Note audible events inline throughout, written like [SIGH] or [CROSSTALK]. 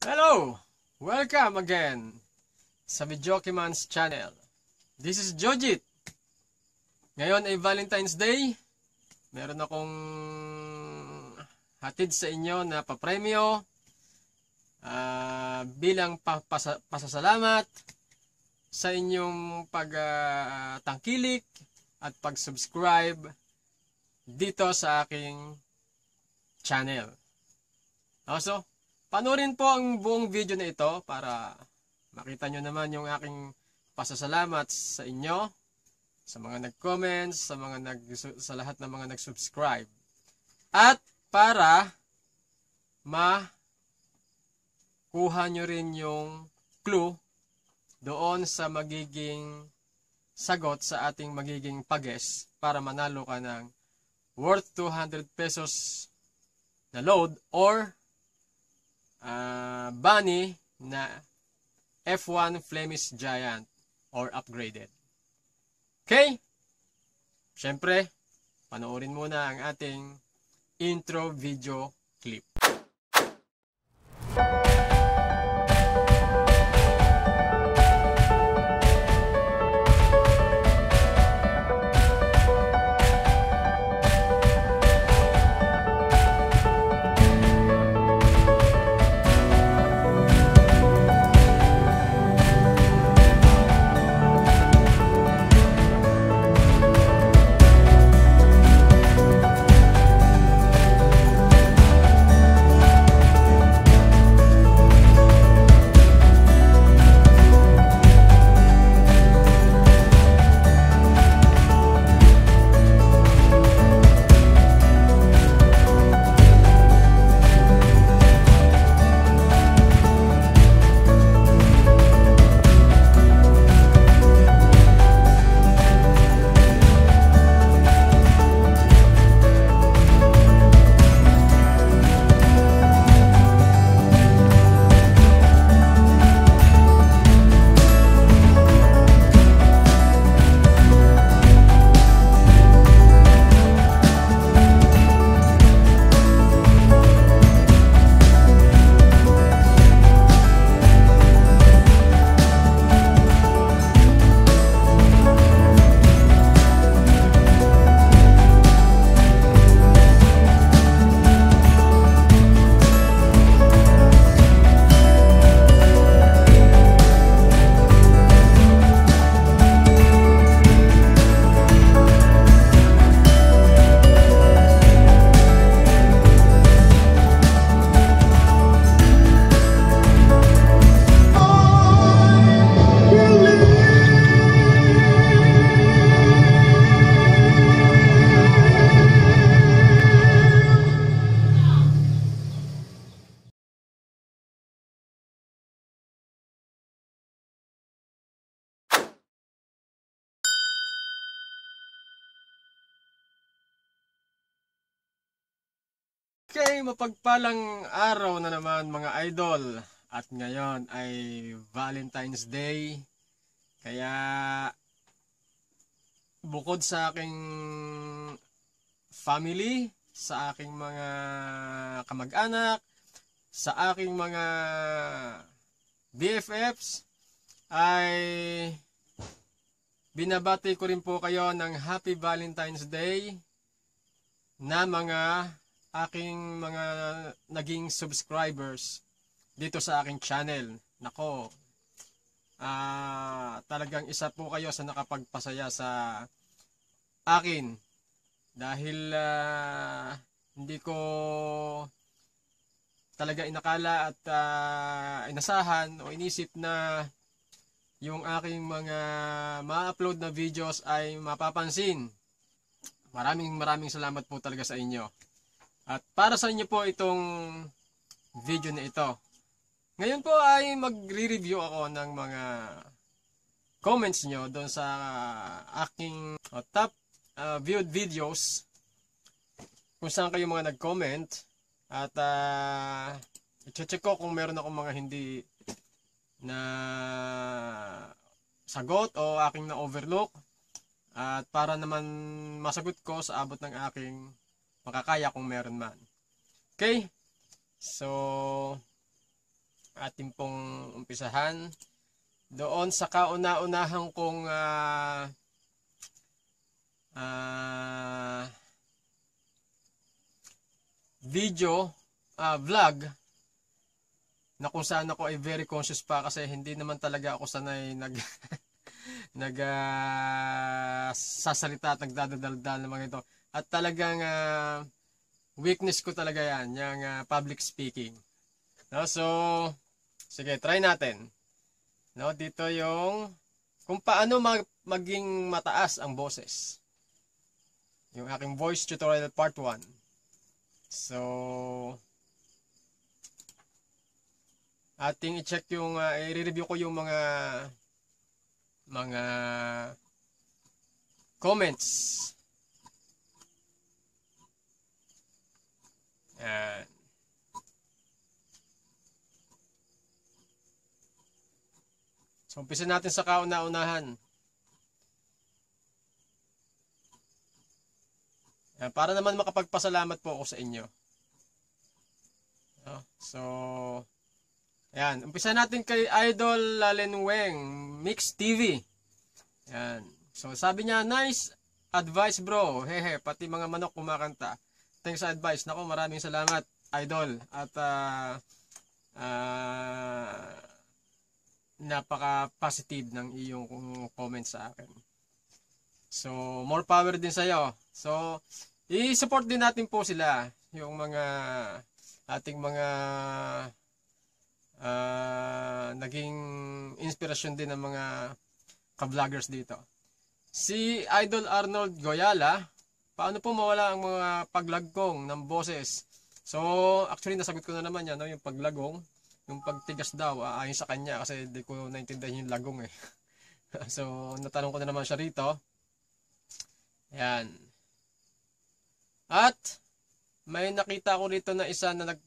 Hello! Welcome again sa Videokiman's channel. This is Jojit. Ngayon ay Valentine's Day. Meron akong hatid sa inyo na papremyo uh, bilang pa pasasalamat sa inyong pagtangkilik ah, uh, at pag-subscribe dito sa aking channel. Also, Panorin po ang buong video na ito para makita nyo naman yung aking pasasalamat sa inyo, sa mga nag-comments, sa, mga nag sa lahat ng mga nag-subscribe. At para makuha nyo rin yung clue doon sa magiging sagot sa ating magiging pages para manalo ka ng worth 200 pesos na load or uh, bunny na F1 Flemish Giant or upgraded. Okay? Siyempre, panoorin muna ang ating intro video clip. Okay, mapagpalang araw na naman mga idol. At ngayon ay Valentine's Day. Kaya bukod sa aking family, sa aking mga kamag-anak, sa aking mga BFFs, ay binabati ko rin po kayo ng Happy Valentine's Day na mga aking mga naging subscribers dito sa aking channel. Nako, ah, talagang isa po kayo sa nakapagpasaya sa akin dahil ah, hindi ko talaga inakala at ah, inasahan o inisip na yung aking mga ma-upload na videos ay mapapansin. Maraming maraming salamat po talaga sa inyo. At para sa inyo po itong video na ito. Ngayon po ay magre-review ako ng mga comments nyo doon sa aking top uh, viewed videos kung saan kayo mga nag-comment at uh, i-check ko kung meron akong mga hindi na sagot o aking na-overlook at para naman masagot ko sa abot ng aking makakaya kung meron man. Okay? So, atin pong umpisahan. Doon sa kauna-unahan kong uh, uh, video, uh, vlog, na kung saan ako ay very conscious pa kasi hindi naman talaga ako sanay nag... [LAUGHS] nag uh, sasalita at nagdadadaldal ng mga ito. At talagang uh, weakness ko talaga yan, yung uh, public speaking. No, so, sige, try natin. No, dito yung kung paano mag maging mataas ang boses. Yung aking voice tutorial part 1. So, ating i-check yung, uh, ah, i-review ko yung mga mga comments Yan. So, umpisa natin sa kauna-unahan. Yan, para naman makapagpasalamat po ako sa inyo. So, ayan. Umpisa natin kay Idol Lalen Weng, Mix TV. Ayan. So, sabi niya, nice advice bro. Hehe, pati mga manok kumakanta thanks sa advice. Nako, maraming salamat, idol. At uh, uh, napaka-positive ng iyong comment sa akin. So, more power din sa'yo. So, i-support din natin po sila, yung mga ating mga uh, naging inspirasyon din ng mga ka-vloggers dito. Si Idol Arnold Goyala, paano po mawala ang mga paglagkong ng boses? So, actually, nasagot ko na naman yan, no? yung paglagong, yung pagtigas daw, uh, ayon sa kanya kasi hindi ko naintindihan yung lagong eh. [LAUGHS] so, natanong ko na naman siya rito. Ayan. At, may nakita ko rito na isa na nag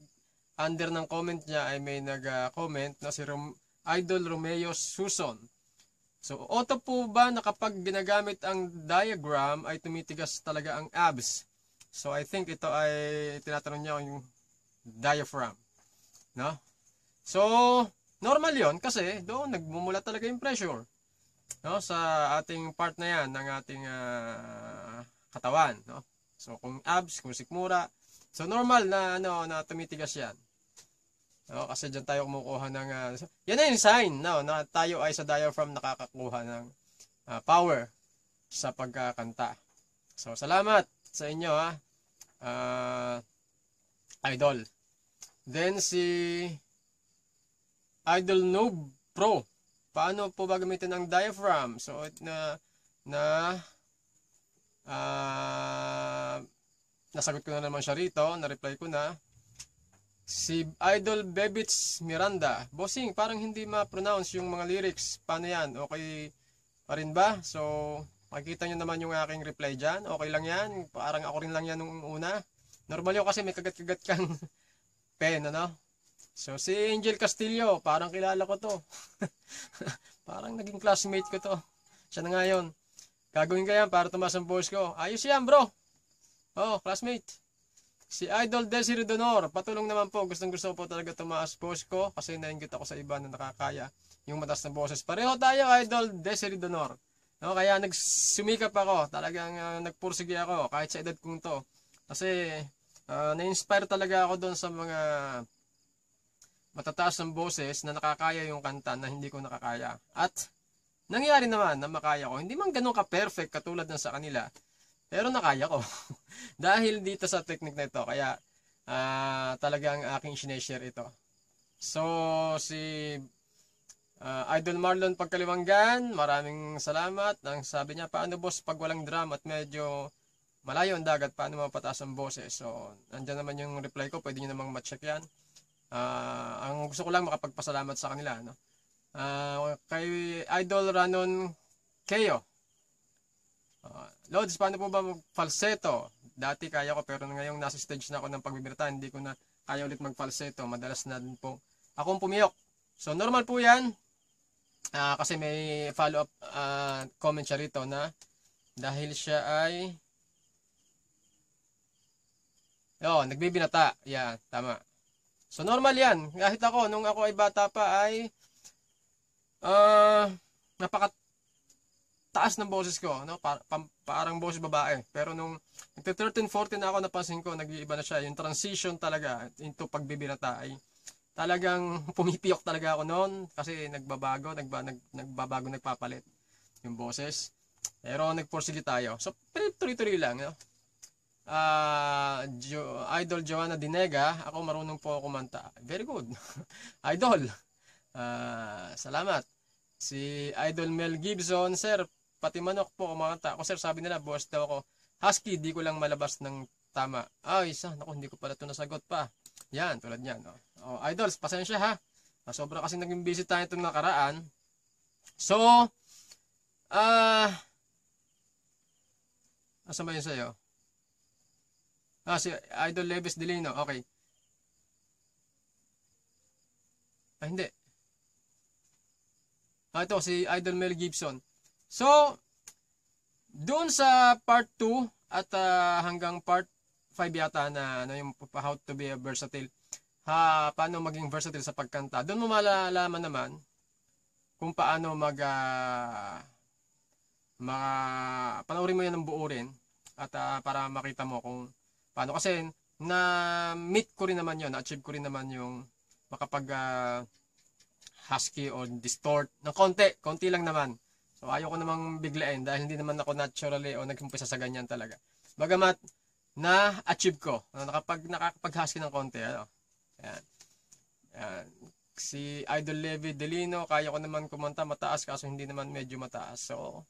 under ng comment niya ay may nag-comment na si Rom Idol Romeo Suson. So, auto po ba na kapag ginagamit ang diagram ay tumitigas talaga ang abs? So, I think ito ay tinatanong niya yung diaphragm. No? So, normal yon kasi doon nagmumula talaga yung pressure. No? Sa ating part na yan ng ating uh, katawan. No? So, kung abs, kung sikmura. So, normal na, ano, na tumitigas yan. No, kasi diyan tayo kumukuha ng uh, yan na yung sign no, na tayo ay sa diaphragm nakakakuha ng uh, power sa pagkakanta. So salamat sa inyo ha. Uh, idol. Then si Idol Noob Pro. Paano po ba gamitin ang diaphragm? So na na uh, nasagot ko na naman siya rito, na-reply ko na. Si Idol Bebits Miranda. Bossing, parang hindi ma-pronounce yung mga lyrics. Paano yan? Okay pa rin ba? So, makikita nyo naman yung aking reply dyan. Okay lang yan. Parang ako rin lang yan nung una. Normal yun kasi may kagat-kagat kang [LAUGHS] pen, ano? So, si Angel Castillo. Parang kilala ko to. [LAUGHS] parang naging classmate ko to. Siya na nga yun. Gagawin ko yan para tumaas ang voice ko. Ayos yan, bro. Oh, classmate. Si Idol Desiree Donor, patulong naman po. Gustong gusto po talaga tumaas post ko kasi naingit ako sa iba na nakakaya yung matas na boses. Pareho tayo, Idol Desiree Donor. No, kaya nagsumikap ako. Talagang uh, nagpursige ako kahit sa edad kong to. Kasi uh, na-inspire talaga ako doon sa mga matataas ng boses na nakakaya yung kanta na hindi ko nakakaya. At nangyari naman na makaya ko. Hindi man ganun ka-perfect katulad ng sa kanila. Pero nakaya ko. [LAUGHS] Dahil dito sa technique na ito, kaya uh, talagang aking sineshare ito. So, si uh, Idol Marlon Pagkaliwanggan, maraming salamat. Ang sabi niya, paano boss pag walang drum at medyo malayo ang dagat, paano mapataas ang boses? So, andyan naman yung reply ko, pwede nyo namang matcheck yan. Uh, ang gusto ko lang makapagpasalamat sa kanila. No? Uh, kay Idol Ranon Keo. Uh, Lods, paano po ba falsetto? Dati kaya ko pero ngayong nasa stage na ako ng pagbimirta, hindi ko na kaya ulit mag Madalas na din po akong pumiyok. So normal po yan uh, kasi may follow-up uh, comment siya rito na dahil siya ay oh, nagbibinata. Yeah, tama. So normal yan. Kahit ako, nung ako ay bata pa ay uh, napaka taas ng boses ko, no? Par pam, parang boses babae. Pero nung nagte-13, 14 na ako, napansin ko, nag-iiba na siya. Yung transition talaga into pagbibirata ay talagang [LAUGHS] pumipiyok talaga ako noon kasi nagbabago, nagba, nag, nagbabago, nagpapalit yung boses. Pero nagporsige tayo. So, tuloy-tuloy lang. No? Uh, jo Idol Joanna Dinega, ako marunong po ako kumanta. Very good. [LAUGHS] Idol. Uh, salamat. Si Idol Mel Gibson, sir, Pati manok po kumanta. Ako sir, sabi nila, boss daw ako. Husky, di ko lang malabas ng tama. Ay, isa. Naku, hindi ko pala ito nasagot pa. Yan, tulad yan. Oh. Oh, idols, pasensya ha. Ah, sobra kasi naging busy tayo itong nakaraan. So, ah, uh, asa ba yun sa'yo? Ah, si Idol Levis Delino. Okay. Ah, hindi. Ah, ito, si Idol Mel Gibson. So, doon sa part 2 at uh, hanggang part 5 yata na ano yung how to be a versatile, ha, paano maging versatile sa pagkanta, doon mo malalaman naman kung paano mag, uh, ah, mga, panoorin mo yan ng buo at uh, para makita mo kung paano. Kasi na meet ko rin naman yon na-achieve ko rin naman yung makapag uh, husky or distort ng konti, konti lang naman. So, oh, ayaw namang biglain dahil hindi naman ako naturally o nagkumpisa sa ganyan talaga. Bagamat, na-achieve ko. Na nakapag, nakakapag-husky ng konti. Ano? Ayan. Ayan. Si Idol Levy Delino, kaya ko naman kumanta mataas kaso hindi naman medyo mataas. So,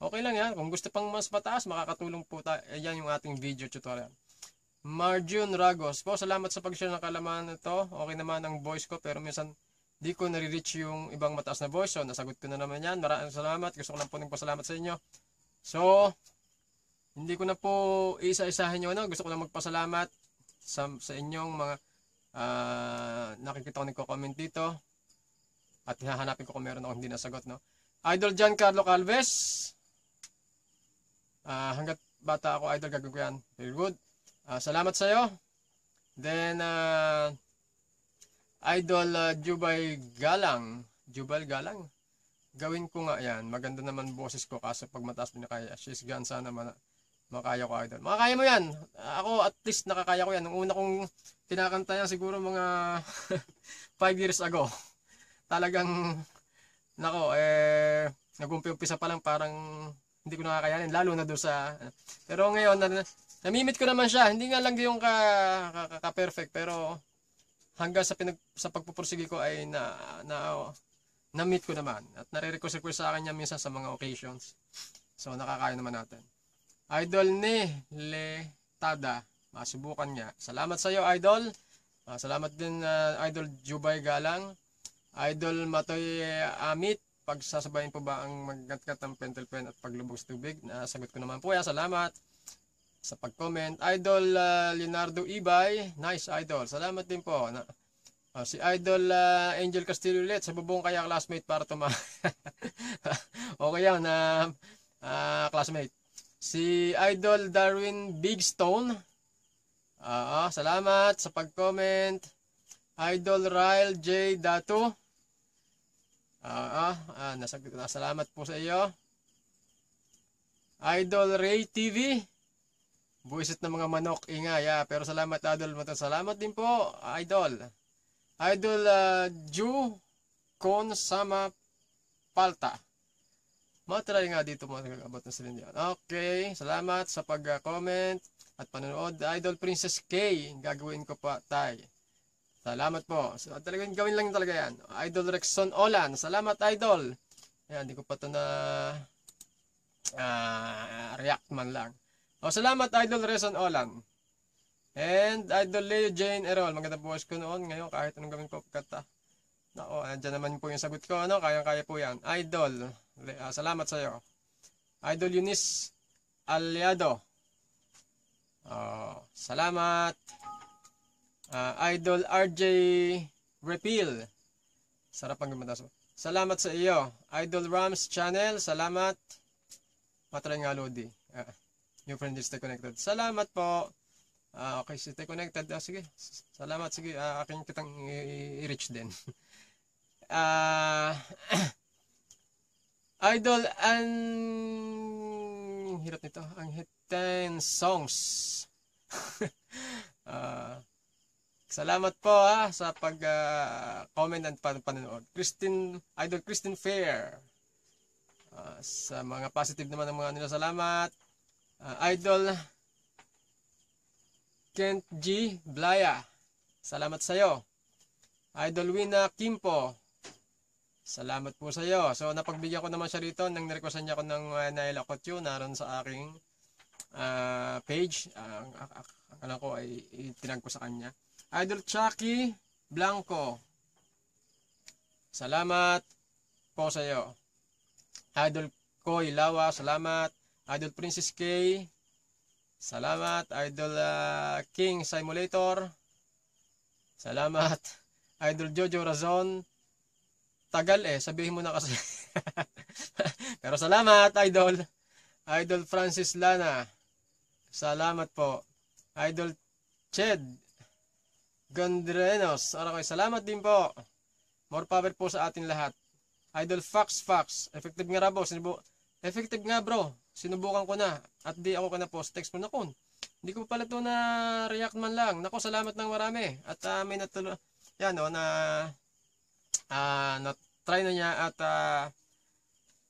okay lang yan. Kung gusto pang mas mataas, makakatulong po tayo. Ayan eh, yung ating video tutorial. Marjun Ragos po, salamat sa pag-share ng kalaman nito. Okay naman ang voice ko pero minsan di ko nare-reach yung ibang mataas na voice. So, nasagot ko na naman yan. Maraming salamat. Gusto ko lang po nagpasalamat sa inyo. So, hindi ko na po isa-isahin yung ano. Gusto ko lang magpasalamat sa, sa inyong mga uh, nakikita ko nagko-comment dito. At hahanapin ko kung meron akong hindi nasagot. No? Idol John Carlo Calves. Uh, hanggat bata ako, idol, gagawin ko yan. Very good. Uh, salamat sa'yo. Then, uh, Idol uh, Jubay Galang. Jubal Galang. Gawin ko nga yan. Maganda naman boses ko kasi pag mataas mo na kaya. She's gone sana man, makaya ko idol. Makaya mo yan. Ako at least nakakaya ko yan. Nung una kong kinakanta yan siguro mga 5 [LAUGHS] years ago. Talagang nako eh nagumpi-umpisa pa lang parang hindi ko nakakayanin lalo na doon sa pero ngayon na, namimit ko naman siya hindi nga lang yung ka, ka, ka, ka perfect pero hanggang sa, pinag, sa pagpupursige ko ay na, na, na-meet ko naman. At nare-request sa akin niya minsan sa mga occasions. So, nakakaya naman natin. Idol ni Le Tada, masubukan niya. Salamat sa iyo, Idol. Uh, salamat din, uh, Idol Jubay Galang. Idol Matoy ah, Amit, pagsasabayin po ba ang magkatkat ng pentel pen at paglubog sa tubig? Nasagot ko naman po. Ya, salamat sa pag-comment. Idol uh, Leonardo Ibay, nice idol. Salamat din po. Na, uh, si Idol uh, Angel Castillo ulit, sa bubong kaya classmate para tuma. [LAUGHS] okay yan, uh, uh, classmate. Si Idol Darwin Bigstone, uh, uh, salamat sa pag-comment. Idol Ryle J. Dato, uh, uh, uh, nasagot salamat po sa iyo. Idol Ray TV, Buisit ng mga manok, ingay. Yeah. Pero salamat, Idol. Matang salamat din po, Idol. Idol uh, Ju Kon Sama Palta. Matry nga dito mga nagkakabot ng Celine Dion. Okay, salamat sa pag-comment at panonood. Idol Princess K, gagawin ko pa, tay. Salamat po. So, talagang gawin lang talaga yan. Idol Rexon Olan. Salamat, Idol. Ayan, hindi ko pa ito na uh, react man lang. O, salamat Idol Reson Olan. And Idol Leo Jane Erol. Maganda buwas ko noon. Ngayon, kahit anong gawin ko, kata. Nako, andyan naman po yung sagot ko. Ano? Kayang-kaya po yan. Idol. Uh, salamat sa'yo. Idol Eunice Aliado. Oh, salamat. Uh, Idol RJ Repeal. Sarap ang gumatas mo. Salamat sa iyo. Idol Rams Channel, salamat. Patry nga Lodi. Uh, Your friend is stay connected. Salamat po. Ah, okay, stay connected. Ah, sige. Salamat. Sige, ah, akin kitang i-reach din. [LAUGHS] Ah, [COUGHS] Idol and hirap nito. Ang hit 10 songs. uh, [LAUGHS] salamat po ha ah, sa pag-comment ah, uh, and pan panonood. Christine, Idol Christine Fair. Uh, sa mga positive naman ng mga nila, salamat uh, Idol Kent G. Blaya. Salamat sa iyo. Idol Wina Kimpo. Salamat po sa iyo. So napagbigyan ko naman siya rito nang nirequestan niya ko ng uh, ah, Naila Kotyo naroon sa aking uh, page. Uh, Alam ko ay itinag ko sa kanya. Idol Chucky Blanco. Salamat po sa iyo. Idol Koy Lawa, salamat. Idol Princess K. Salamat, Idol uh, King Simulator. Salamat, [LAUGHS] Idol Jojo Razon. Tagal eh, sabihin mo na kasi. [LAUGHS] Pero salamat, Idol. Idol Francis Lana. Salamat po. Idol Ched Gondrenos. Okay, salamat din po. More power po sa atin lahat. Idol Fox Fox. Effective nga ra, boss. Effective nga, bro sinubukan ko na at di ako kana post text mo na kun hindi ko pala to na react man lang nako salamat ng marami at uh, may natulo yan o oh, na uh, ah, na try na niya at uh,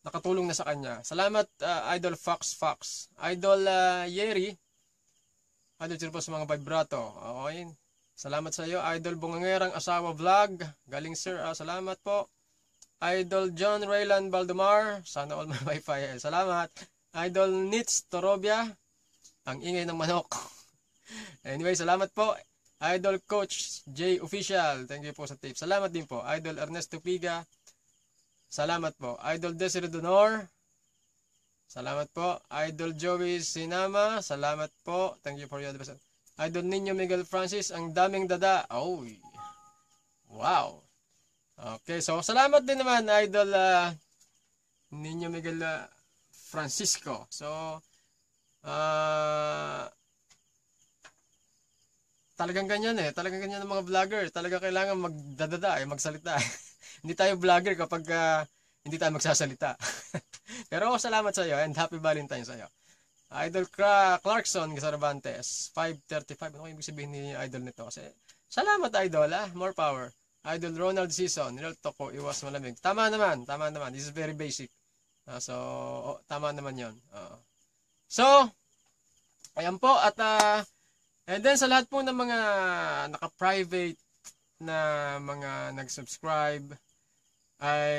nakatulong na sa kanya salamat uh, idol fox fox idol uh, Yeri idol Chirpo sa mga vibrato okay salamat sa iyo idol bungangerang asawa vlog galing sir uh, salamat po Idol John Raylan Baldemar. Sana all my [LAUGHS] wifi. Salamat. Idol Nits Torobia, ang ingay ng manok. [LAUGHS] anyway, salamat po. Idol Coach J Official, thank you po sa tip. Salamat din po. Idol Ernesto Piga, salamat po. Idol Desiree Donor, salamat po. Idol Joey Sinama, salamat po. Thank you for your advice. Idol Nino Miguel Francis, ang daming dada. Oh, wow. Okay, so salamat din naman, Idol uh, ah, Nino Miguel uh, Francisco. So, uh, talagang ganyan eh. Talagang ganyan ng mga vlogger. Talaga kailangan magdadada eh, magsalita. [LAUGHS] hindi tayo vlogger kapag uh, hindi tayo magsasalita. [LAUGHS] Pero oh, salamat sa iyo and happy Valentine's sa iyo. Idol Clarkson Cervantes, 535. Ano ibig sabihin ni idol nito? Kasi, salamat idol ah, more power. Idol Ronald Season, real ko, iwas malamig. Tama naman, tama naman. This is very basic. Uh, so, oh, tama naman yon uh, So, ayan po. At, uh, and then sa lahat po ng mga naka-private na mga nag-subscribe, ay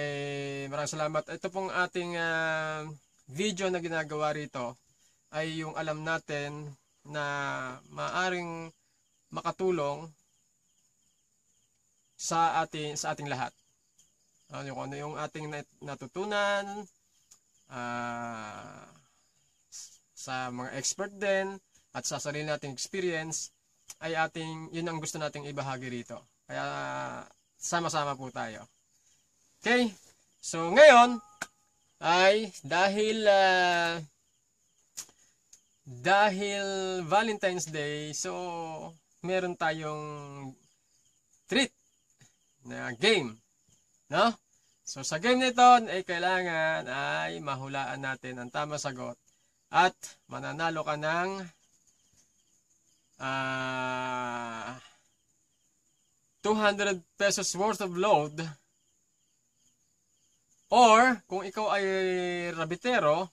maraming salamat. Ito pong ating uh, video na ginagawa rito ay yung alam natin na maaring makatulong sa ating sa ating lahat. Ano yung ano yung ating natutunan, uh, sa mga expert din at sa sarili nating experience ay ating yun ang gusto nating ibahagi rito. Kaya sama-sama po tayo. Okay? So ngayon ay dahil uh, dahil Valentine's Day, so meron tayong treat na game, no? So sa game nito ay eh, kailangan ay mahulaan natin ang tamang sagot at mananalo ka ng uh, ah, 200 pesos worth of load or kung ikaw ay rabitero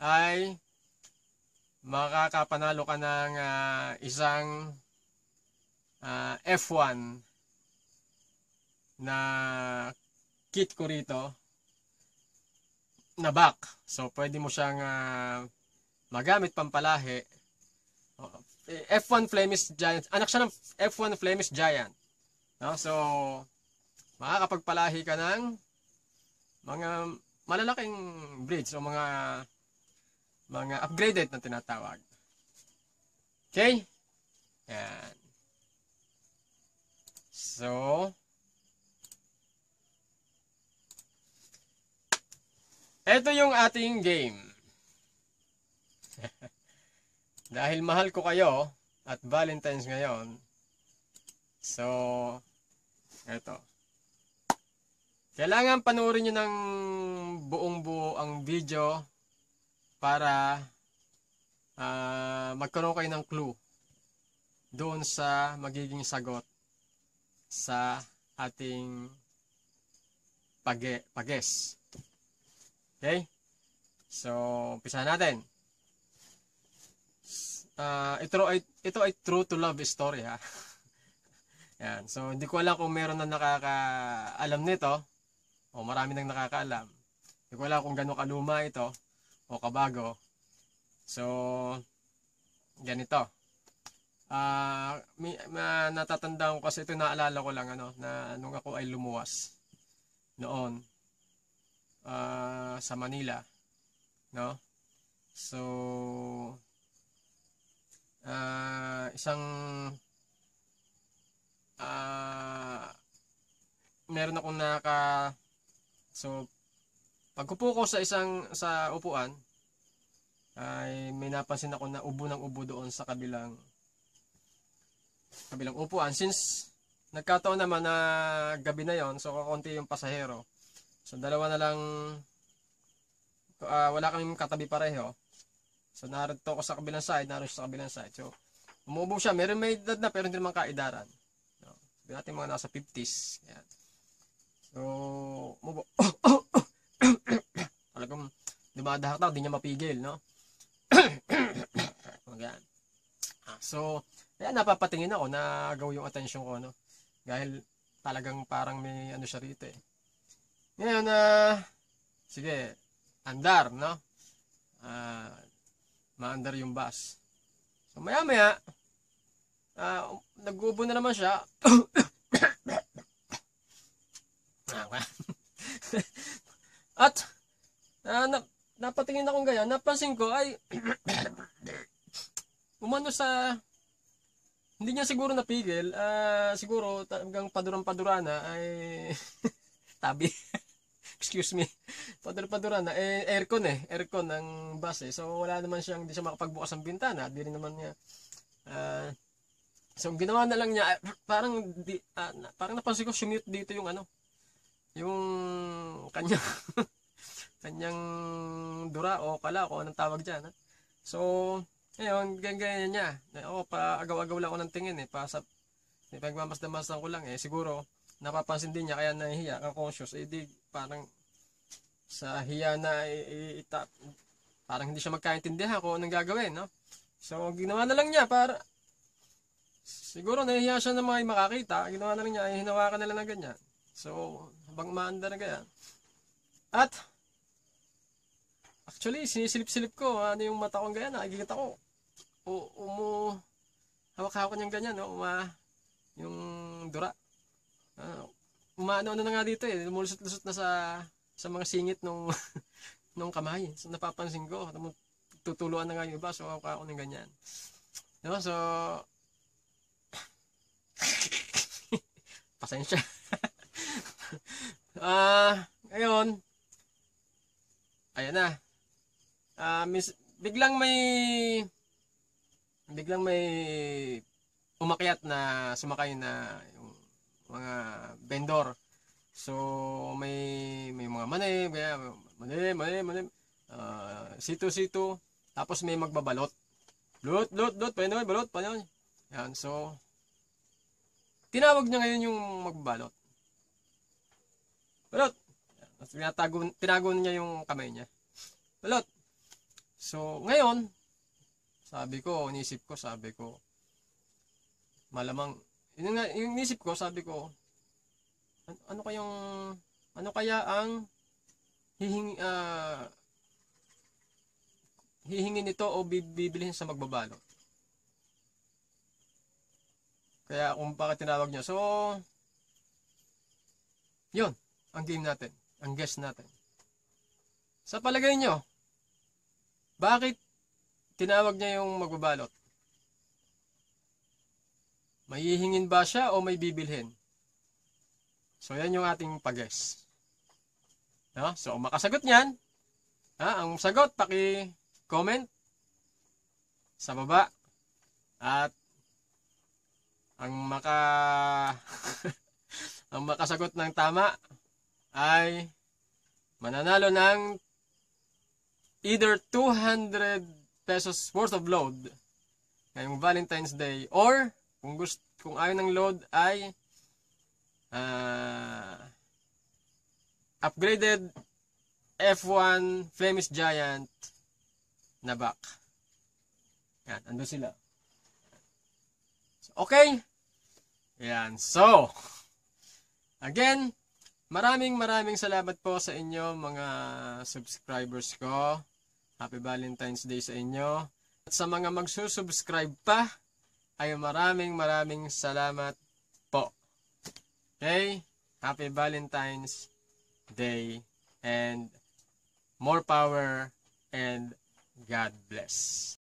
ay makakapanalo ka ng uh, isang uh, ah, F1 na kit ko rito na back. So, pwede mo siyang uh, magamit pampalahi. Eh, F1 Flemish Giant. Anak siya ng F1 Flemish Giant. No? So, makakapagpalahi ka ng mga malalaking bridge o mga mga upgraded na tinatawag. Okay? Yan. So, Ito yung ating game. [LAUGHS] Dahil mahal ko kayo at Valentine's ngayon. So, ito. Kailangan panoorin nyo ng buong buo ang video para uh, magkaroon kayo ng clue doon sa magiging sagot sa ating pag-guess. Okay? So, umpisahan natin. Uh, ito, ay, ito ay true to love story ha. [LAUGHS] Yan. So, hindi ko alam kung meron na nakakaalam nito. O marami nang nakakaalam. Hindi ko alam kung gano'ng kaluma ito. O kabago. So, ganito. Ah, uh, may, may, natatandaan ko kasi ito naalala ko lang ano na nung ako ay lumuwas noon uh, sa Manila no so uh, isang uh, meron akong naka so pagkupo ko sa isang sa upuan ay may napansin ako na ubo ng ubo doon sa kabilang kabilang upuan since nagkataon naman na gabi na yon so konti yung pasahero So, dalawa na lang, uh, wala kaming katabi pareho. So, narito ako sa kabilang side, narito sa kabilang side. So, umuubo siya. Meron may edad na, pero hindi naman kaidaran. No. Sabi natin mga nasa 50s. Yan. So, umubo. [COUGHS] Talagang dumadahak na, hindi niya mapigil, no? Magaan. [COUGHS] ah, so, ayan, napapatingin ako na gaw yung attention ko, no? Dahil talagang parang may ano siya rito eh. Ngayon, na uh, sige, andar, no? Uh, maandar yung bus. So, maya-maya, uh, nagubo na naman siya. [COUGHS] Ah, [LAUGHS] At, uh, na, napatingin akong ganyan, napansin ko ay, [COUGHS] umano sa, hindi niya siguro napigil, uh, siguro hanggang paduran-padurana ay, [LAUGHS] tabi excuse me, [LAUGHS] padura-padura na, eh, aircon eh, aircon ng bus eh. So, wala naman siyang, hindi siya makapagbukas ng bintana, di rin naman niya, uh, so, ginawa na lang niya, ah, parang, di, uh, parang napansin ko, sumute dito yung ano, yung kanya, [LAUGHS] kanyang dura o kala ko anong tawag diyan ha? so ayun ganyan niya ako pa agaw-agaw lang ako ng tingin eh pa sa eh, pagmamasdamasan ko lang eh siguro napapansin din niya kaya nahihiya ka conscious eh di parang sa hiya na ita, parang hindi siya magkaintindihan kung anong gagawin, no? So, ginawa na lang niya para siguro nahihiya siya ng may makakita, ginawa na lang niya, ay hinawakan nila ng ganyan. So, habang maanda na ganyan At, actually, sinisilip-silip ko, ano yung mata kong ganyan, nakikita ko. O, umu, hawak-hawak niyang ganyan, no? Uma, yung dura. Ano, umaano-ano na nga dito eh, lumulusot-lusot na sa sa mga singit nung [LAUGHS] nung kamay. So napapansin ko, oh, tutuluan na nga yung iba, so ako ako ng ganyan. No? So [LAUGHS] pasensya. [LAUGHS] Ah, uh, ngayon ayan na. Ah, uh, mis biglang may biglang may umakyat na sumakay na mga vendor. So, may may mga manim, may manim, manim, manim. Uh, ah, sito, sito. Tapos may magbabalot. Lut, lut, lut, lot, Panoy, balot, Panoy. Yan, so, tinawag niya ngayon yung magbabalot. Balot! At tinatago, tinago niya yung kamay niya. Balot! So, ngayon, sabi ko, inisip ko, sabi ko, malamang yun na, yung inisip ko, sabi ko, ano, kaya yung ano kaya ang hihingi, uh, hihingi nito o bibilihin sa magbabalot? Kaya kung bakit tinawag niya. So, yun, ang game natin, ang guess natin. Sa palagay nyo, bakit tinawag niya yung magbabalot? May hihingin ba siya o may bibilhin? So, yan yung ating pag-guess. No? So, makasagot niyan, ha? ang sagot, paki-comment sa baba. At ang maka [LAUGHS] ang makasagot ng tama ay mananalo ng either 200 pesos worth of load ngayong Valentine's Day or kung gusto kung ayaw ng load ay uh, upgraded F1 Flemish Giant na back. Yan, ando sila. okay. Yan. So, again, maraming maraming salamat po sa inyo mga subscribers ko. Happy Valentine's Day sa inyo. At sa mga magsusubscribe pa, ay maraming maraming salamat po. Okay? Happy Valentine's Day and more power and God bless.